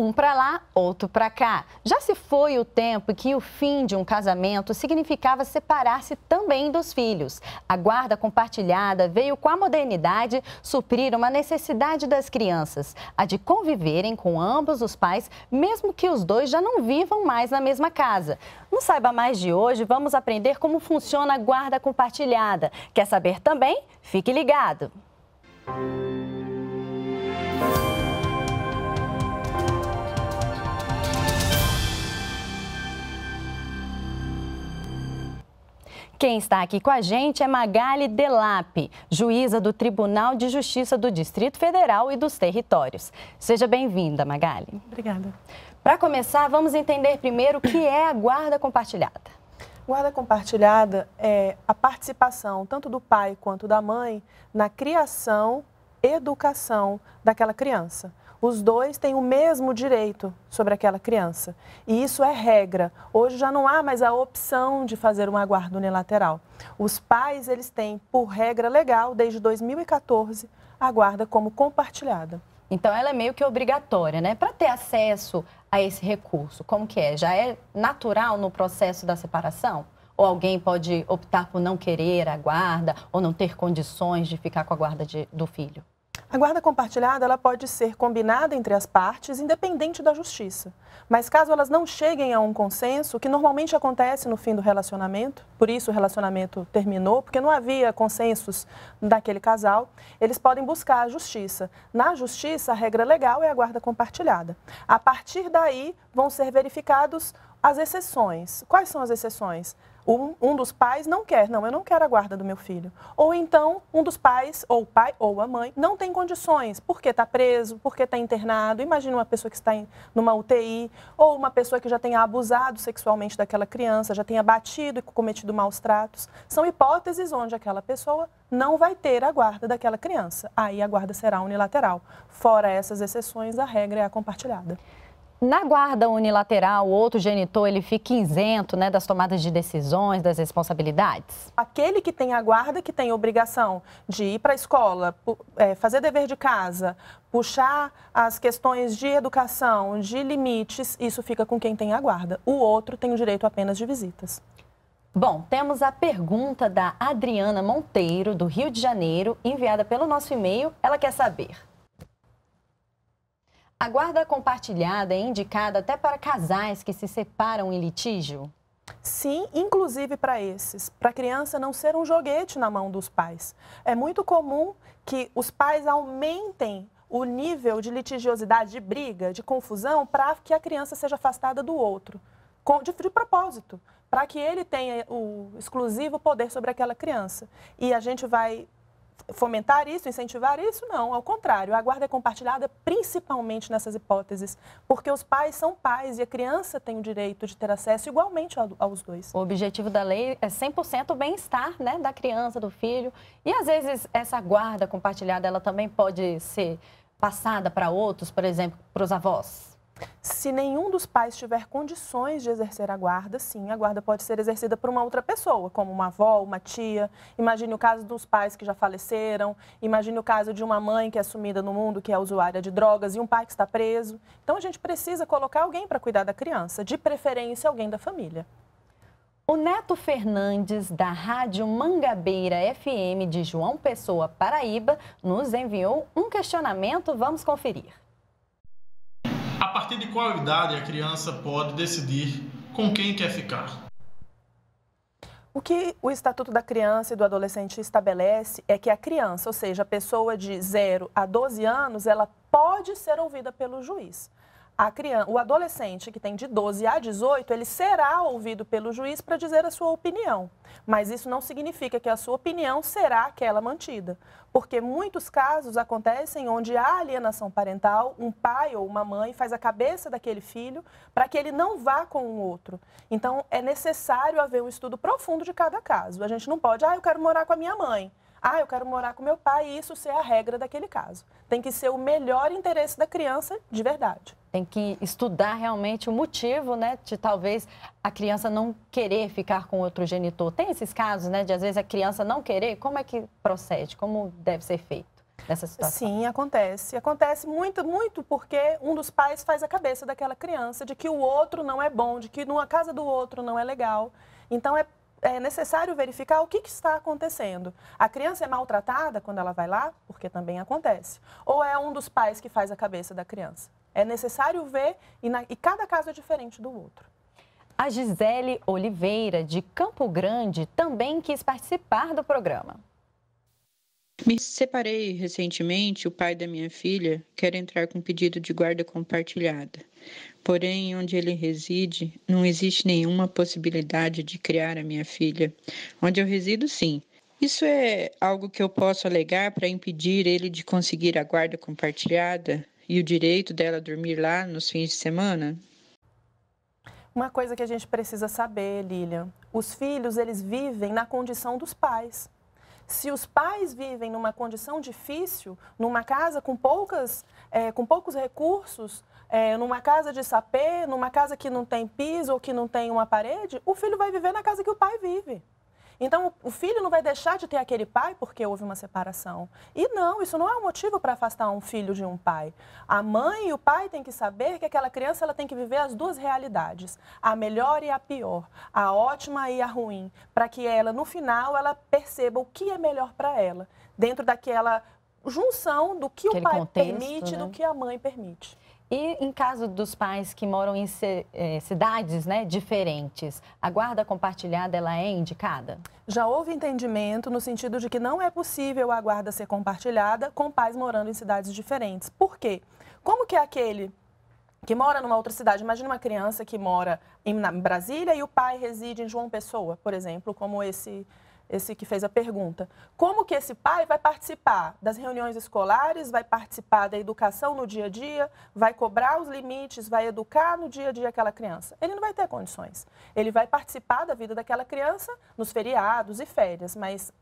um para lá, outro para cá. Já se foi o tempo que o fim de um casamento significava separar-se também dos filhos. A guarda compartilhada veio com a modernidade suprir uma necessidade das crianças, a de conviverem com ambos os pais, mesmo que os dois já não vivam mais na mesma casa. No Saiba Mais de hoje, vamos aprender como funciona a guarda compartilhada. Quer saber também? Fique ligado! Música Quem está aqui com a gente é Magali Delap, juíza do Tribunal de Justiça do Distrito Federal e dos Territórios. Seja bem-vinda, Magali. Obrigada. Para começar, vamos entender primeiro o que é a guarda compartilhada. Guarda compartilhada é a participação tanto do pai quanto da mãe na criação, educação daquela criança. Os dois têm o mesmo direito sobre aquela criança. E isso é regra. Hoje já não há mais a opção de fazer uma guarda unilateral. Os pais, eles têm, por regra legal, desde 2014, a guarda como compartilhada. Então ela é meio que obrigatória, né? Para ter acesso a esse recurso, como que é? Já é natural no processo da separação? Ou alguém pode optar por não querer a guarda ou não ter condições de ficar com a guarda de, do filho? A guarda compartilhada ela pode ser combinada entre as partes, independente da justiça. Mas caso elas não cheguem a um consenso, o que normalmente acontece no fim do relacionamento, por isso o relacionamento terminou, porque não havia consensos daquele casal, eles podem buscar a justiça. Na justiça, a regra legal é a guarda compartilhada. A partir daí, vão ser verificados as exceções. Quais são as exceções? um, um dos pais não quer, não, eu não quero a guarda do meu filho. Ou então, um dos pais, ou o pai ou a mãe, não tem condições, porque está preso, porque está internado. Imagina uma pessoa que está em numa UTI, ou uma pessoa que já tenha abusado sexualmente daquela criança, já tenha batido e cometido maus tratos. São hipóteses onde aquela pessoa não vai ter a guarda daquela criança. Aí a guarda será unilateral. Fora essas exceções, a regra é a compartilhada. Na guarda unilateral, o outro genitor ele fica isento né, das tomadas de decisões, das responsabilidades? Aquele que tem a guarda, que tem a obrigação de ir para a escola, é, fazer dever de casa, puxar as questões de educação, de limites, isso fica com quem tem a guarda. O outro tem o direito apenas de visitas. Bom, temos a pergunta da Adriana Monteiro, do Rio de Janeiro, enviada pelo nosso e-mail. Ela quer saber. A guarda compartilhada é indicada até para casais que se separam em litígio? Sim, inclusive para esses, para a criança não ser um joguete na mão dos pais. É muito comum que os pais aumentem o nível de litigiosidade, de briga, de confusão, para que a criança seja afastada do outro, de, de propósito, para que ele tenha o exclusivo poder sobre aquela criança. E a gente vai fomentar isso, incentivar isso? Não, ao contrário, a guarda é compartilhada principalmente nessas hipóteses, porque os pais são pais e a criança tem o direito de ter acesso igualmente aos dois. O objetivo da lei é 100% o bem-estar né, da criança, do filho, e às vezes essa guarda compartilhada ela também pode ser passada para outros, por exemplo, para os avós? Se nenhum dos pais tiver condições de exercer a guarda, sim, a guarda pode ser exercida por uma outra pessoa, como uma avó, uma tia. Imagine o caso dos pais que já faleceram, imagine o caso de uma mãe que é sumida no mundo, que é usuária de drogas, e um pai que está preso. Então a gente precisa colocar alguém para cuidar da criança, de preferência alguém da família. O Neto Fernandes, da Rádio Mangabeira FM de João Pessoa, Paraíba, nos enviou um questionamento. Vamos conferir partir de qual idade a criança pode decidir com quem quer ficar? O que o Estatuto da Criança e do Adolescente estabelece é que a criança, ou seja, a pessoa de 0 a 12 anos, ela pode ser ouvida pelo juiz a criança, o adolescente que tem de 12 a 18, ele será ouvido pelo juiz para dizer a sua opinião. Mas isso não significa que a sua opinião será aquela mantida. Porque muitos casos acontecem onde há alienação parental, um pai ou uma mãe faz a cabeça daquele filho para que ele não vá com o outro. Então é necessário haver um estudo profundo de cada caso. A gente não pode, ah, eu quero morar com a minha mãe. Ah, eu quero morar com meu pai, e isso ser a regra daquele caso. Tem que ser o melhor interesse da criança de verdade tem que estudar realmente o motivo, né, de talvez a criança não querer ficar com outro genitor. Tem esses casos, né, de às vezes a criança não querer. Como é que procede? Como deve ser feito? Nessa situação. Sim, acontece. Acontece muito, muito porque um dos pais faz a cabeça daquela criança de que o outro não é bom, de que numa casa do outro não é legal. Então é é necessário verificar o que, que, está acontecendo. A criança é maltratada quando ela vai lá, porque também acontece. Ou é um dos pais que faz a cabeça da criança? É necessário ver e, na, e cada caso é diferente do outro. A Gisele Oliveira, de Campo Grande, também quis participar do programa. Me separei recentemente, o pai da minha filha quer entrar com pedido de guarda compartilhada. Porém, onde ele reside, não existe nenhuma possibilidade de criar a minha filha. Onde eu resido, sim. Isso é algo que eu posso alegar para impedir ele de conseguir a guarda compartilhada? e o direito dela dormir lá nos fins de semana? Uma coisa que a gente precisa saber, Lilian, os filhos eles vivem na condição dos pais. Se os pais vivem numa condição difícil, numa casa com poucas, é, com poucos recursos, é, numa casa de sapê, numa casa que não tem piso ou que não tem uma parede, o filho vai viver na casa que o pai vive. Então, o filho não vai deixar de ter aquele pai porque houve uma separação. E não, isso não é um motivo para afastar um filho de um pai. A mãe e o pai têm que saber que aquela criança ela tem que viver as duas realidades, a melhor e a pior, a ótima e a ruim, para que ela, no final, ela perceba o que é melhor para ela, dentro daquela junção do que aquele o pai contexto, permite, né? do que a mãe permite. E em caso dos pais que moram em é, cidades né, diferentes, a guarda compartilhada ela é indicada? Já houve entendimento no sentido de que não é possível a guarda ser compartilhada com pais morando em cidades diferentes. Por quê? Como que é aquele que mora numa outra cidade, imagina uma criança que mora em Brasília e o pai reside em João Pessoa, por exemplo, como esse esse que fez a pergunta. Como que esse pai vai participar das reuniões escolares, vai participar da educação no dia a dia, vai cobrar os limites, vai educar no dia a dia aquela criança? Ele não vai ter condições. Ele vai participar da vida daquela criança nos feriados e férias, mas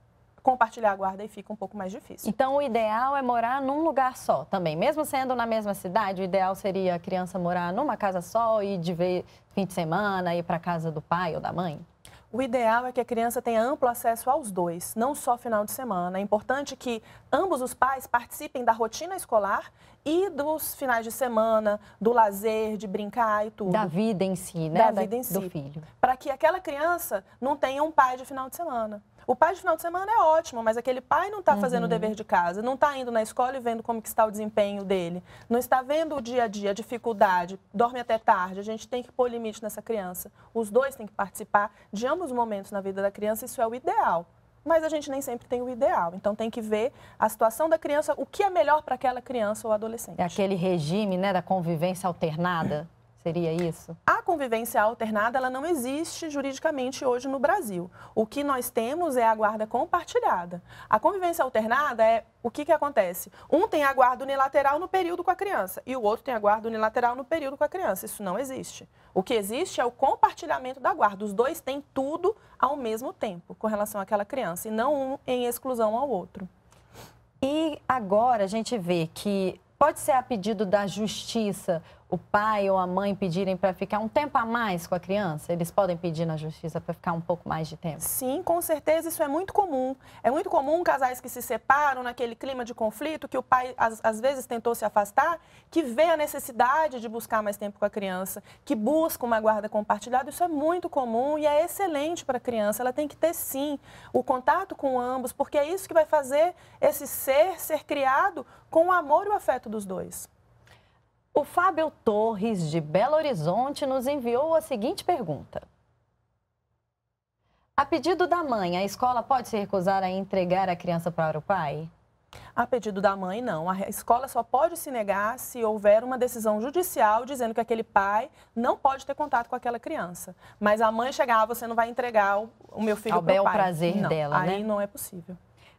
compartilhar a guarda e fica um pouco mais difícil. Então, o ideal é morar num lugar só também. Mesmo sendo na mesma cidade, o ideal seria a criança morar numa casa só e de ver fim de semana ir para casa do pai ou da mãe? O ideal é que a criança tenha amplo acesso aos dois, não só final de semana. É importante que ambos os pais participem da rotina escolar e dos finais de semana, do lazer, de brincar e tudo. Da vida em si, né? Da, da vida em si. Do filho. Para que aquela criança não tenha um pai de final de semana. O pai de final de semana é ótimo, mas aquele pai não está uhum. fazendo o uhum. dever de casa, não está indo na escola e vendo como que está o desempenho dele, não está vendo o dia a dia, a dificuldade, dorme até tarde. A gente tem que pôr limite nessa criança. Os dois têm que participar de ambos os momentos na vida da criança, isso é o ideal mas a gente nem sempre tem o ideal. Então tem que ver a situação da criança, o que é melhor para aquela criança ou adolescente. É aquele regime né, da convivência alternada. Seria isso? A convivência alternada ela não existe juridicamente hoje no Brasil. O que nós temos é a guarda compartilhada. A convivência alternada é o que, que acontece? Um tem a guarda unilateral no período com a criança e o outro tem a guarda unilateral no período com a criança. Isso não existe. O que existe é o compartilhamento da guarda. Os dois têm tudo ao mesmo tempo com relação àquela criança e não um em exclusão ao outro. E agora a gente vê que pode ser a pedido da justiça o pai ou a mãe pedirem para ficar um tempo a mais com a criança? Eles podem pedir na justiça para ficar um pouco mais de tempo? Sim, com certeza isso é muito comum. É muito comum casais que se separam naquele clima de conflito, que o pai às, vezes tentou se afastar, que vê a necessidade de buscar mais tempo com a criança, que busca uma guarda compartilhada. Isso é muito comum e é excelente para a criança. Ela tem que ter sim o contato com ambos, porque é isso que vai fazer esse ser ser criado com o amor e o afeto dos dois. O Fábio Torres, de Belo Horizonte, nos enviou a seguinte pergunta. A pedido da mãe, a escola pode se recusar a entregar a criança para o pai? A pedido da mãe, não. A escola só pode se negar se houver uma decisão judicial dizendo que aquele pai não pode ter contato com aquela criança. Mas a mãe chegar, ah, você não vai entregar o meu filho para o pai. Ao bel prazer não, dela, aí né? Aí não é possível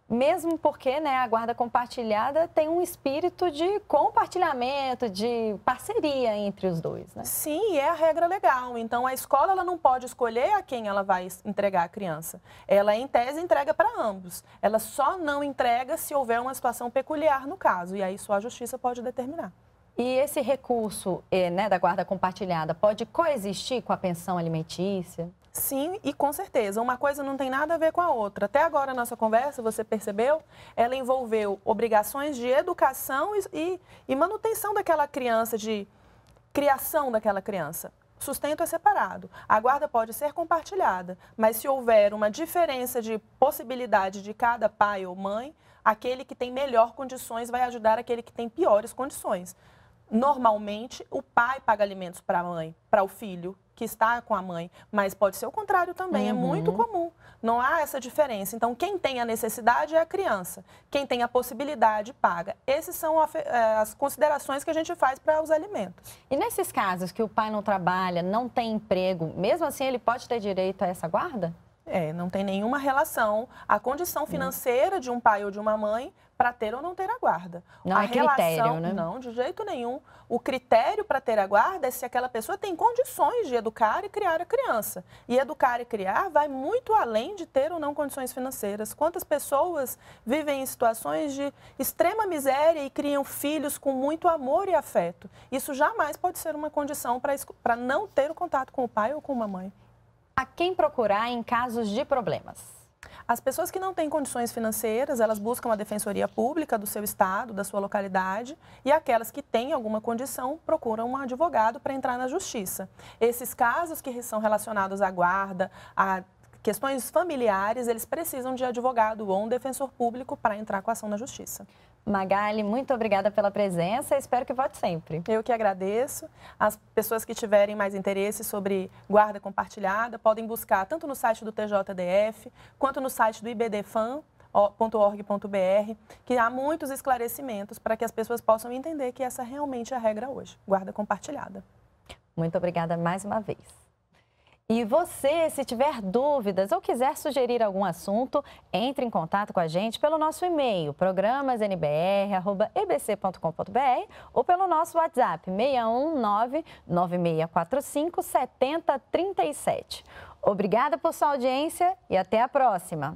mesmo porque né, a guarda compartilhada tem um espírito de compartilhamento, de parceria entre os dois. Né? Sim, é a regra legal. Então, a escola ela não pode escolher a quem ela vai entregar a criança. Ela, em tese, entrega para ambos. Ela só não entrega se houver uma situação peculiar no caso. E aí só a justiça pode determinar. E esse recurso eh, né, da guarda compartilhada pode coexistir com a pensão alimentícia? Sim, e com certeza. Uma coisa não tem nada a ver com a outra. Até agora, nossa conversa, você percebeu, ela envolveu obrigações de educação e, e, e manutenção daquela criança, de criação daquela criança. Sustento é separado. A guarda pode ser compartilhada, mas se houver uma diferença de possibilidade de cada pai ou mãe, aquele que tem melhor condições vai ajudar aquele que tem piores condições. Normalmente, o pai paga alimentos para a mãe, para o filho, que está com a mãe, mas pode ser o contrário também, uhum. é muito uhum. comum. Não há essa diferença. Então, quem tem a necessidade é a criança. Quem tem a possibilidade, paga. Essas são eh, as considerações que a gente faz para os alimentos. E nesses casos que o pai não trabalha, não tem emprego, mesmo assim ele pode ter direito a essa guarda? É, não tem nenhuma relação. A condição hum. financeira de um pai ou de uma mãe para ter ou não ter a guarda. Não a é relação, critério, né? Não, de jeito nenhum. O critério para ter a guarda é se aquela pessoa tem condições de educar e criar a criança. E educar e criar vai muito além de ter ou não condições financeiras. Quantas pessoas vivem em situações de extrema miséria e criam filhos com muito amor e afeto? Isso jamais pode ser uma condição para não ter o contato com o pai ou com a mãe. A quem procurar em casos de problemas? As pessoas que não têm condições financeiras, elas buscam a defensoria pública do seu estado, da sua localidade, e aquelas que têm alguma condição procuram um advogado para entrar na justiça. Esses casos que são relacionados à guarda, a questões familiares, eles precisam de advogado ou um defensor público para entrar com a ação na justiça. Magali, muito obrigada pela presença. Espero que vote sempre. Eu que agradeço. As pessoas que tiverem mais interesse sobre guarda compartilhada podem buscar tanto no site do TJDF quanto no site do ibdfan.org.br, que há muitos esclarecimentos para que as pessoas possam entender que essa realmente é a regra hoje, guarda compartilhada. Muito obrigada mais uma vez. E você, se tiver dúvidas ou quiser sugerir algum assunto, entre em contato com a gente pelo nosso e-mail, programasnbr.ebc.com.br ou pelo nosso WhatsApp, 619 9645 7037. Obrigada por sua audiência e até a próxima!